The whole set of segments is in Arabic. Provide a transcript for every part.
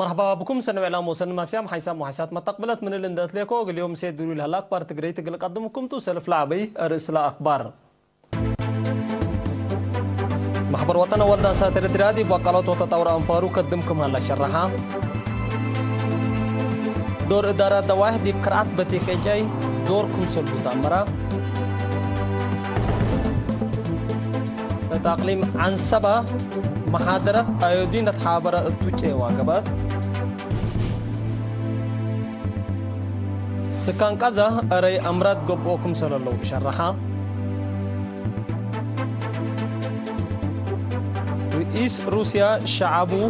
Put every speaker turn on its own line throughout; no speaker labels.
مرحبا بكم سنة إعلام وسنة ماسيام حيسام وحيسات ما تقبلت من الاندات ليكو اليوم سيد دوري لها الأكبر تقري تقل قدمكم تو سلف لعبي رئيس الأخبار محبر وطن ولد ساتر درادي بقالات وتطور أنفارو قدمكم هلا شرحا دور إدارة دواه دي بكرات بتيكي جاي دوركم سلبوت أمرا تقليم عن سبا محاضرة أيودين تحابرة التوجه واقبات ስካንቃዛ አረይ ኣምራት ገብኦኩም ስለለዉ ሸራኻ رئيس روسيا شعبو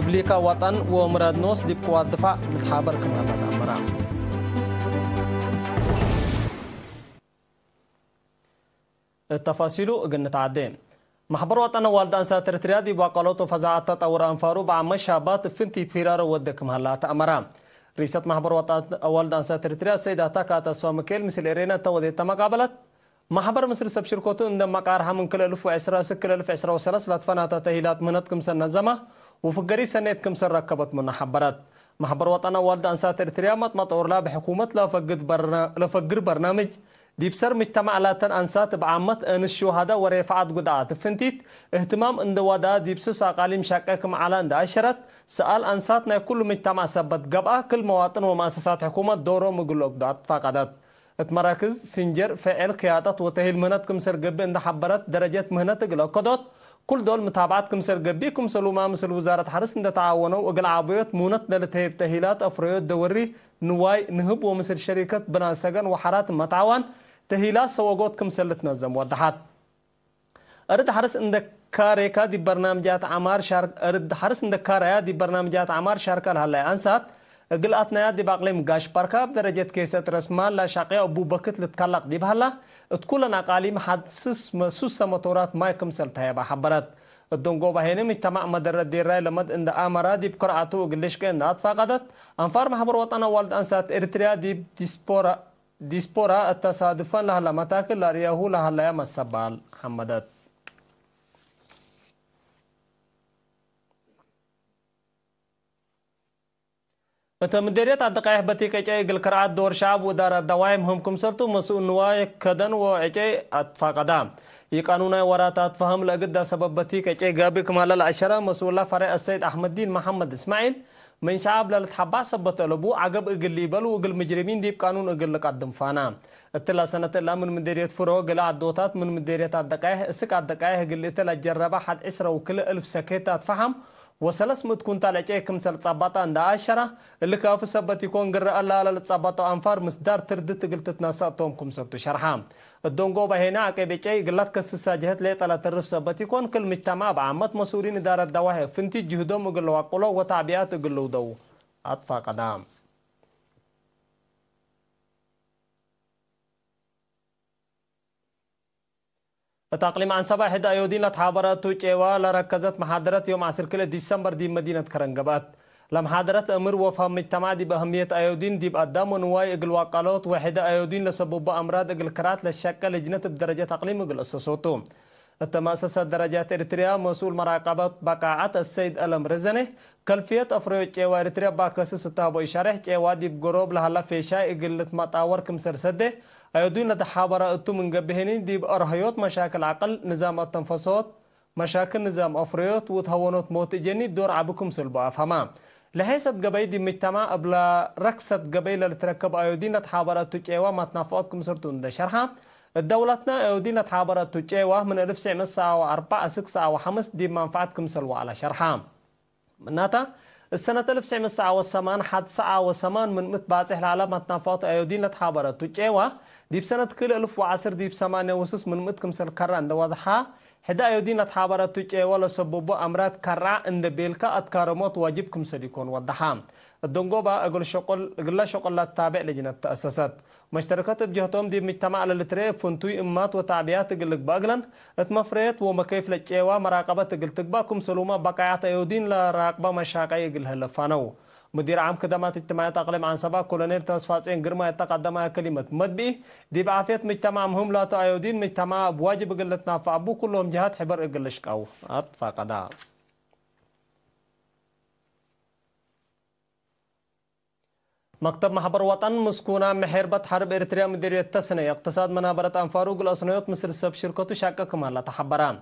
إبليكا وطن ومراد نوس ديب قوات دفاع لتحابر كما الأمرا التفاصيل اجنت عدين محبر وطن والدان ساتر تريادي باقالوتو فزعات تطور أنفارو بعمش شابات فنتي تفيرار ودك مهلا تأمرا رئيسة محبر وطات أول دان ساترتريا سيد أتا كاتا سوا مكيل مثل و تودي مقابلت محبر مصر سب شركوتو اند مقارها من كل ألف وعشرة سكل ألف عشرة وثلاث لاتفانا تتهيلات منتكم سنة زمه وفقري کم سر ركبت من حبرات محبر وطن أول دان ساترتريا مطمط أورلا بحكومة لفگر برنامج ديبسر مجتمع لاتن أنسات بعامة أن الشهداء ورفعت قدعات فنتيت اهتمام ان دوادا ديبسو ساقالي مشاكك معلا عند عشرت سأل أنساتنا كل مجتمع سبت قبعة كل مواطن ومؤسسات حكومة دورو مقلوك دعت فقدت اتمراكز سنجر فعل قيادات وتهيل مهنت كمسر قبي عند حبرت درجة مهنت قلوك كل دول متابعات كمسر قبي كمسلو ما مسل وزارة حرس عند تعاونوا وقل عبيوت مونت للتهيل تهيلات أفريوت دوري نواي نهب ومسل شركة بناسقن وحرات متعاون سوگوت کم سلط نظم و دهات أرد حرس عندك كاريكا دي برنامجات عمار شارك أرد حرس عندك كاريا دي برنامجات عمار شارك الهلا أنسات أقل أثناء دي باقليم قاش باركا بدرجة كيسة رسمان لا و بو بکت بكت لتكالق دي بهلا تكولنا قاليم حدسس مسوس مطورات ما يكم سلتها يبا حبرات الدنغو بهينم اجتماع مدر رای لمد اند امرا دي بقرعتو قلش كان فقدت انفار محبر وطن والد انسات ارتریا دي دیسپورا ديسبورا التصادفا لها لمتاك لارياه لها لا مسبال حمدت متمديريت الدقائح بتيك اجاي قل كرعات دور شعب ودار الدوائم هم كم سرتو مسؤول نواي كدن و اجاي اتفاقدا يقانون ورات اتفهم لقد سبب بتيك اجاي قابك مال العشرة مسؤول فرع السيد احمد دين محمد اسماعيل من شعب للتحبا سبت ألبو عقب أقل بلو اقل مجرمين ديب قانون أقل لقدم فانا اتلا سنة اللا من مديرية فرو قل عدوتات من مديرية الدقائه اسك الدقائه قل اتلا جربا حد عسرة وكل ألف سكيتات فهم وسلسمت كنت على شيء كم سر تصبطة عند عشرة اللي كاف سبت يكون جرا الله على تصبطة أنفار مصدر ترد تقل تتناسى توم كم سر تشرحام الدونغو بهنا كي بشيء قلت كسر ساجه لي طلع ترف سبت يكون كل مجتمع بعمت مسؤولين دار الدواهي فنتي جهدهم قلوا قلوا وتعبئات قلوا دو أطفى قدام تقریبا سبا هدایودین لطحابرات تو چوا لرکزت محاضرت یوم عصر کل دیسمبر دی مدینه کرنگبات لم حضرت امر وفهم مجتمع دي ایودین دیب دي و نوای اقل وقالات وحدة ایودین لسبب با امراض اقل کرات لشکل لجنة درجه تقليم اقل اسسوتو التماسس درجات اريتريا مسؤول مراقبة بقاعات السيد ألم رزنه كلفية افريو چيوا اريتريا باكسس تابو اشاره چيوا دي بقروب لهلا فيشا إقلت مطاور كم سده أيدون لتحابرة أتمن جبهنين ديب أرهيوت مشاكل عقل نظام التنفسات مشاكل نظام أفريوت وتهونوت موت جني دور عبكم سلبا أفهمها لهيست قبي دي مجتمع أبلا ركست قبي لتركب أيدين لتحابرة تجيوا ما تنافقاتكم سرتون ده شرحة دولتنا أيدين لتحابرة تجيوا من ألف سعمة ساعة وأربعة سكسة وحمس دي منفعتكم سلوا على شرحة مناتا سنة 1979 حد 79 من متباعث العالم متنافات أيودين لتحابرة تجوا ديب سنة كل ألف 1010 ديب 8 وسس من متكم سل كرة عند واضحة حدا أيودين لتحابرة تجوا لسبب أمراض كران عند بيلكا أتكارمات واجبكم سليكون واضحة الدنقوبة أقول شقل قلا شقل لا تابع لجنة التأسسات مشتركات بجهتهم دي مجتمع على التري فنتوي إمات وتعبيات تقلق باقلن اتمفريت ومكيف لجيوا مراقبة تقل تقباكم سلوما بقاعات أيودين لراقبة مشاقة يقلها لفانو مدير عام خدمات اجتماعية أقليم عن سبا كولونير كولونيل إن قرما يتقدم كلمة مدبي دي بعافية مجتمع مهم لا تأيودين مجتمع بواجب قلتنا فأبو كلهم جهات حبر قلشك أو أطفاق قدار مكتب محبر وطن مسكونا محربة حرب إريتريا مديرية تسنى اقتصاد منابرة أنفاروق الأصنيات مصر سب شركة شاكة كمالة تحبران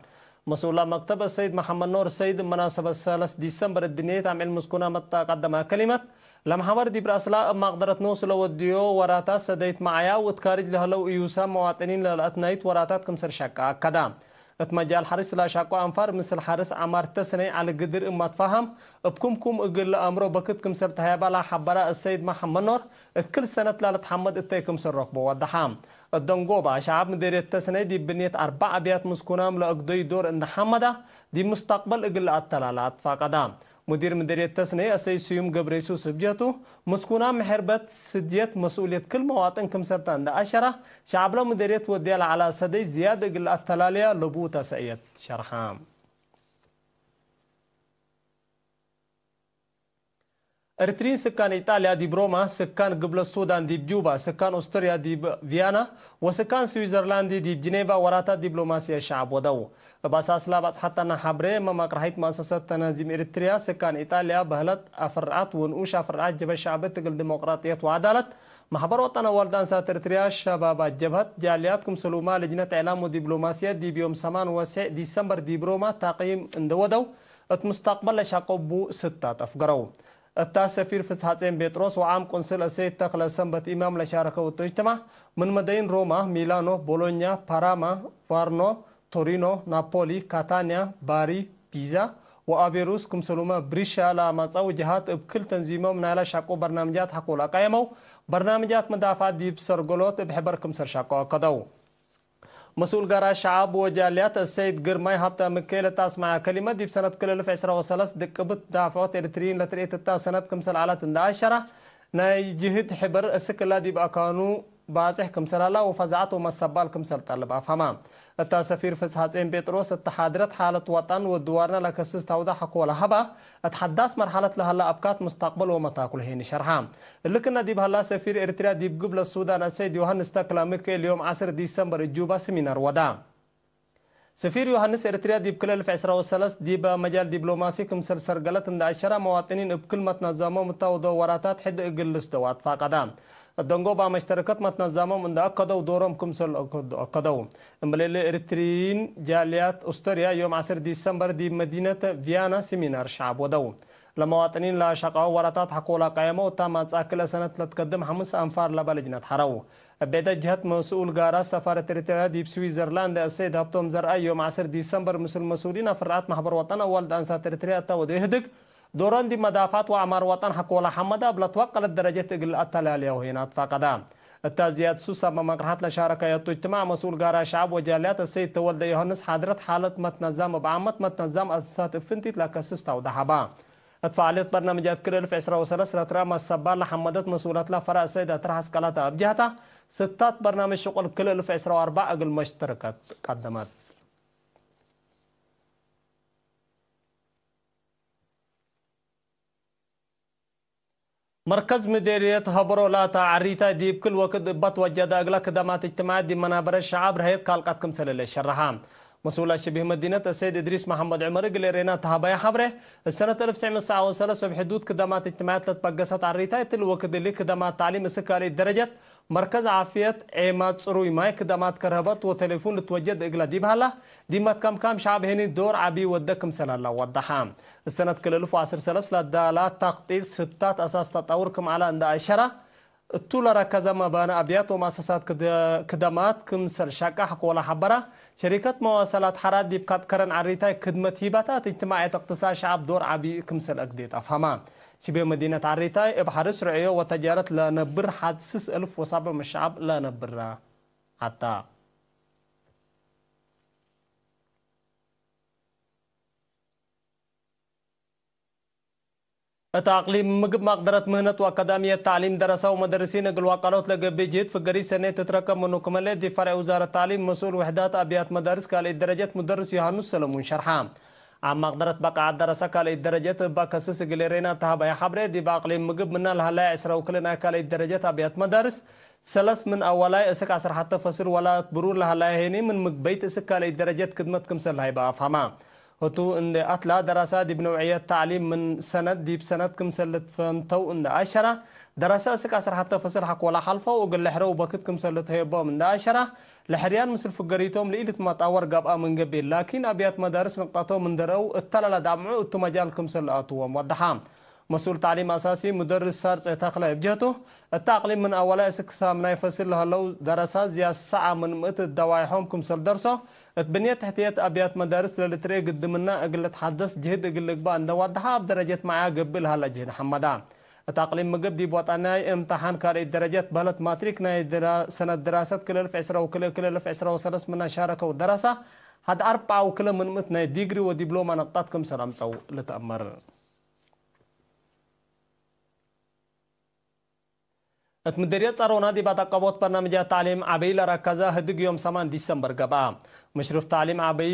مسؤول مكتب السيد محمد نور السيد مناسبة سالس ديسمبر الدنيا تعمل مسكونا متى قدمها كلمة لمحور دي براسلا مقدرة نوصل وديو وراتا سديت معايا وتكارج لهلو إيوسا مواطنين للأتنايت وراتات كمسر شاكة كدام اتمجال حرس لا شاكو أنفار مثل حرس عمار تسني على قدر إما تفهم كوم أقل لأمرو بكتكم سبت هيبا لا حبرا السيد محمد نور كل سنة لا تحمد اتيكم سرق بوضحام الدنقوبة شعب مدير تسني دي بنيت أربع أبيات مسكونام لأقضي دور إن حمدا دي مستقبل أقل التلالات فاقدام مدير مديرية التصنيع اسي سيوم قبريسو سبجاتو مسكونا محربت سديت مسؤولية كل مواطن كم سبتان ده أشرة شعب مديرية وديال على سدي زيادة قل التلالية لبوتا سيد شرحام ኤርትሪን ስካን ኢጣልያ ዲብ ሮማ ስካን ግብለ ሱዳን ዲብ ጁባ ስካን ኦስትሪያ ዲብ ቪያና ወስካን ስዊዘርላንድ ዲብ ጂኔቫ ወራታ ዲፕሎማሲያ ሻዕብ ወደው ባሳስላብ ኣፅሓታና ሓብረ መማቅራሒት ማእሰሰት ተነዚም ኤርትሪያ ስካን ኢጣልያ በህለት ኣፍርዓት ውንኡሽ ኣፍርዓት ጀበ ሻዕበ ትግል ዲሞቅራጥየት ወዓዳለት ማሕበር ወጠና ዋልዳንሳት ኤርትሪያ ሸባባ ጀብሃት ጃልያትኩም ሰሉማ ልጅነት ዕላም ወዲፕሎማሲያ ዲብዮም ሰማን ወስዕ ዲሰምበር ዲብ ሮማ ታቂም እንደወደው እቲ ምስተቅበል ለሻቀቡ ስታት ኣፍገረው اتا سفير فسحاتين بيتروس وعام قنصل السيد تقل سنبت إمام لشاركة التجتمع من مدين روما ميلانو بولونيا باراما فارنو تورينو نابولي كاتانيا باري بيزا وأبيروس كم سلوما بريشا لا مصاو جهات بكل تنظيمه من على شاقو برنامجات حقولا قيمو برنامجات مدافعات ديب سرقلوت بحبر كم سر شاقو قدو مسؤول قرا شعب وجاليات السيد قرماي هبتا مكيلة تاس كلمة ديب سنة كل لف عشرة وثلاث دقبت دافعات إرترين لتريت التا سنة كم سلعلات عشرة ناي جهد حبر السكلة دي بأكانو بازح كم سلالة وفزعات ومسبال كم سلطة لبا أتا سفير فسحات إن بيتروس التحادرات حالة وطن ودوارنا لكسس تاودا حقو لهبا أتحداس مرحلة لهلا أبكات مستقبل ومتاكل هين شرحام لكن ديب هلا سفير إرتريا ديب قبل السودان سيد يوهنس تاكلاميك اليوم عصر ديسمبر جوبا سمينار ودا سفير يوهنس إرتريا ديب كلل في عصر وسلس ديب مجال ديبلوماسي كم سرسر غلط عشرة مواطنين بكل متنظمة متاودو وراتات حد إقلس دوات فاقدام الدنجو مع اشتراكات متنظمة من أقدوا دورهم كمسل أقدوا أما الإريتريين جاليات أستريا يوم 10 ديسمبر دي مدينة فيانا سيمينار شعب ودو لمواطنين لا شقاو ورطات حقولا قيمة وتامات ساكلة سنة لتقدم حمس أنفار لبالجنة حرو بيد جهت مسؤول غارة سفارة تريتريا دي سويسرلاند السيد هبتم زرعي يوم 10 ديسمبر مسؤول مسؤولين فرعات محبر وطن والد أنسا تريتريا تاود يهدك دوران دي مدافعات وعمار وطن حكولا حمد بلا توقلت درجة التلالية وهنا فقدا التازيات سوسة بمقرحات لشاركة اجتماع مسؤول غارة شعب وجاليات السيد تولد يهنس حضرت حالة متنظم بعمت متنظام أساسات افنتي فنتي تلاكسستا ودحبا اتفعلت برنامجات كرل في عسرة وسلسلة رامة السبار لحمدت مسؤولات لا السيدة ترحس كلاتا أبجهتا ستات برنامج شغل كرل في عسرة وأربعة أقل مشتركة قدمت مركز مديرية هبرولا عريتا ديب كل وقت بتوجد أغلى خدمات اجتماع دي منابر الشعب رهيت قالقات كم سلة للشرحام مسؤول شبه مدينة السيد إدريس محمد عمر قليرينا تهبايا حبره السنة 1903 في حدود خدمات اجتماعية لتبقصت عريتا تل وقت اللي خدمات تعليم سكالي درجة مركز عافية عماد صروي مايك دمات كرهبت وتليفون توجد إقلا دي بهلا ديمات كام كام شعب هني دور عبي ودكم سنة الله وضحام السنة كل ألف عصر سلس لدالة تقطيع ستات أساس تطوركم على عند عشرة طول ركز مبانا أبيات ومؤسسات كدمات كم كمسل شاكا حق ولا حبرة شركة مواصلات حراد دي بكات كرن عريتاي خدمة هيباتات اجتماعية اقتصاد شعب دور عبي كم كمسل أقديت أفهمان شبه مدينة عريتاي ابحر سرعية لا نبر حد سس ألف وسبع مشعب لا لنبر حتى تأقليم مجب مقدرة مهنة وأكاديمية تعليم دراسة ومدرسين قل وقالوت لقبي جيت في قري سنة تتركم من كمالة دفاع وزارة التعليم مسؤول وحدات أبيات مدارس قال درجة مدرس يوحنا سلمون شرحام اما قدرت بقى عدرسة كالي الدرجات بقى سس قليرينا تهبا يا حبري دي باقلي مقب من الهلا عسرة وكلنا كالي الدرجات أبيات مدارس سلس من أولاي اسك عسر حتى فسر ولا برور لهلا هيني من مقبيت اسك كالي الدرجات كدمت كم سلها يبقى فهمان هتو ان أطلع دي بنوعية تعليم من سند دي بسند كم سلت فانتو ان عشرة دراسة سك أسر حتى فصل حق ولا خلفه وقل لحرو بكت كم سلطة هيبا من داشرة لحريان مثل فقريتهم لإلت ما تأور قاب من قبل لكن أبيات مدارس نقطتهم من درو التلال دعمعو التمجال كم سلة أتوهم مسؤول تعليم أساسي مدرس سارس تقلع بجهته التعليم من أول أولا سكسام لا يفصل هلو دراسة زي الساعة من مئة الدوايحهم كم سل درسه اتبنيت تحتيات أبيات مدارس للتريق قدمنا أقل تحدث جهد أقل لقبان دوا بدرجة درجة معاه قبل هلا جهد حمدان تقليم مقبدي بوطناي امتحان كاري درجات بلت ماتريك ناي درا سنة دراسة كلل في عسرة وكلل كلل في عسرة وسلس منا شاركة ودراسة هاد أربعة وكل من متنا ديجري ودبلوما نقطاتكم سلام سو لتأمر ات مديريه ጸሮና ዲባታ ቀቦት برنامج تعليم عبي لركزا هدق يوم 8 ديسمبر قبا مشرف تعليم عبي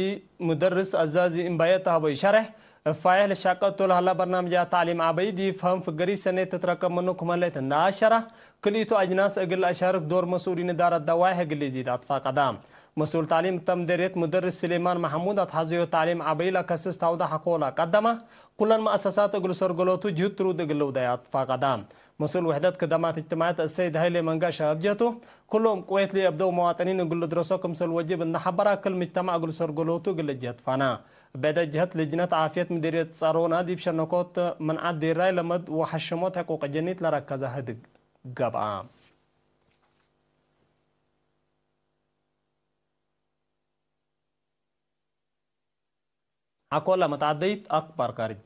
مدرس أزازي إمبايتها بيشرح فايه لشاقت هلا برنامج تعليم عبيدي فهم في قري سنة تتركب منو كمان ليت الناشرة كليتو أجناس أقل أشارك دور مسؤولين دار الدواهي قل يزيد أطفا قدام مسؤول تعليم تم ديريت مدرس سليمان محمود أتحزيو تعليم عبيلا كسس تعود حقولا قدمه كل المؤسسات أقل سرقلوتو جهد ترود أقلو دي أطفا قدام مسؤول وحدات خدمات اجتماعات السيد هيلي منقا شابجته كلهم كويت لي يبدو مواطنين يقولوا درسوكم سل وجب ان حبرا كل مجتمع قل سرقلوتو قل جهد فانا بدا جهت لجنة عافية مديرية صارونا دي بشنكوت من عد راي لمد وحشموت حقوق جنيت لركز هدق قبعا عقول تعديت أكبر كارج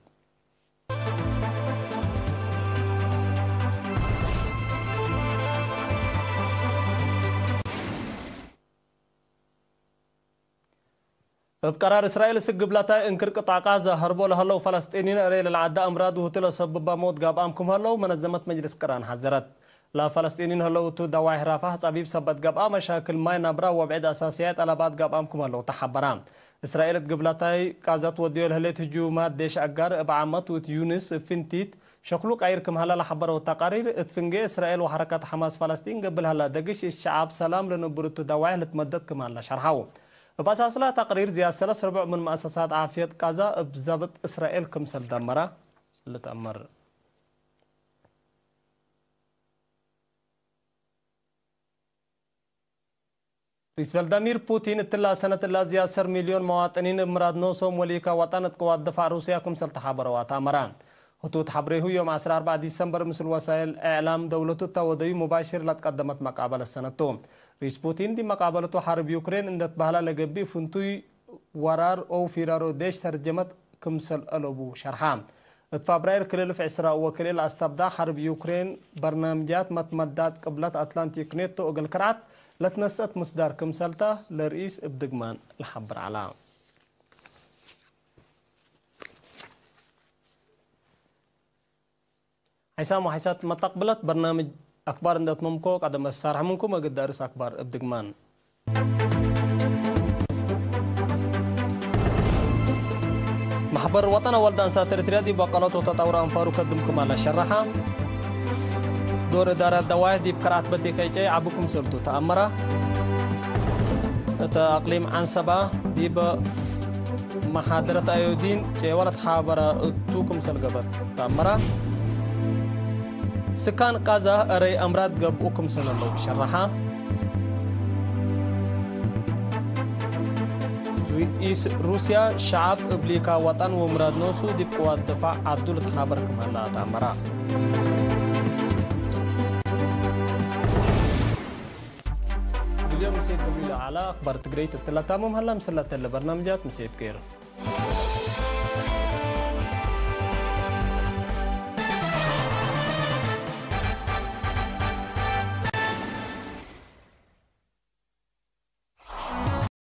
بقرار اسرائيل سقبلتا انكر قطع غزه هربوا لهلو فلسطينيين اريل العدا امراض وهتل سبب موت غاب امكم هلو منظمه مجلس كران حزرت لا فلسطينيين هلو تو دواي رفح طبيب سبت غاب مشاكل ماي نبره وبعد اساسيات على بعد غاب امكم هلو تحبران اسرائيل قبلتاي كازات وديو الهليت هجومات ديش اقار بعمت وت يونس فنتيت قاير كم هلا لحبروا تقارير اتفنجي اسرائيل وحركه حماس فلسطين قبل هلا دقش الشعب سلام لنبرتو دواي لتمدد كمان لشرحوا بأساس لا تقرير زي ثلاث ربع من مؤسسات عافية غزة بزبط إسرائيل كمسل دمرا لتأمر رئيس فلاديمير بوتين تلا سنة تلا زي 10 مليون مواطنين مراد نوسو موليكا وطن قوات دفاع روسيا كمسل تحابر واتامرا هتوت حبره يوم 14 ديسمبر مثل وسائل إعلام دولته التودي مباشر لتقدمت مقابل السنة توم رئيس بوتين دي مقابلة حرب يوكرين اندت بهلا لقبي فنتوي ورار أو فرارو ديش ترجمت كمسل ألوبو شرحام فبراير كليل في عسراء وكليل استبدا حرب يوكرين برنامجات متمدات قبلت أتلانتيك نيتو أقل كرعت لتنسأت مصدر كمسلتا لرئيس ابدقمان الحبر علام حسام وحسات متقبلت برنامج أكبر عند تنمكو قد مسار همكو ما قد دارس أكبر ابدقمان محبر وطن أول دان ساتر تريدي بقناته وتطور أنفارو الدمكم على شرحة دور دار الدواعي دي بكرات بدي كيجي عبكم سلطو تأمرة تأقليم عن سبا دي ب محاضرة أيودين جي ولد حابرة توكم سلقبت تأمرة سكان قازا أري أمراض قب قبؤكم سنة الله بشرحة رئيس روسيا شعب إبليكا وطن ومراد نوسو دي بقوات دفاع عدول تحابر كمان لا تأمرا اليوم مسيت قبيلة على أخبار تقريت التلاتة مهم هلا مسلات برنامجات مسيد كيرو